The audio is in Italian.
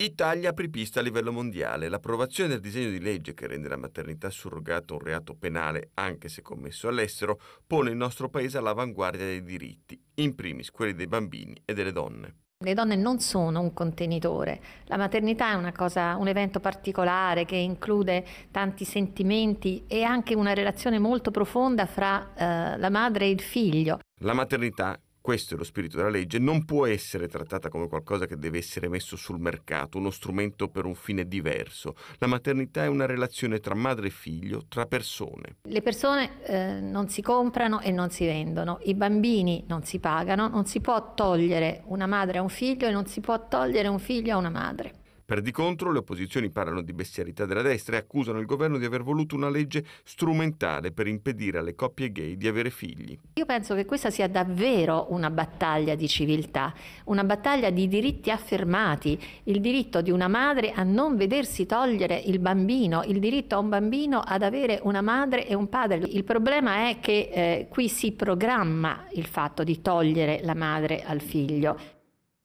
Italia apripista a livello mondiale. L'approvazione del disegno di legge che rende la maternità surrogata un reato penale, anche se commesso all'estero, pone il nostro paese all'avanguardia dei diritti, in primis quelli dei bambini e delle donne. Le donne non sono un contenitore, la maternità è cosa, un evento particolare che include tanti sentimenti e anche una relazione molto profonda fra eh, la madre e il figlio. La maternità, questo è lo spirito della legge, non può essere trattata come qualcosa che deve essere messo sul mercato, uno strumento per un fine diverso. La maternità è una relazione tra madre e figlio, tra persone. Le persone eh, non si comprano e non si vendono, i bambini non si pagano, non si può togliere una madre a un figlio e non si può togliere un figlio a una madre. Per di contro, le opposizioni parlano di bestialità della destra e accusano il governo di aver voluto una legge strumentale per impedire alle coppie gay di avere figli. Io penso che questa sia davvero una battaglia di civiltà, una battaglia di diritti affermati, il diritto di una madre a non vedersi togliere il bambino, il diritto a un bambino ad avere una madre e un padre. Il problema è che eh, qui si programma il fatto di togliere la madre al figlio.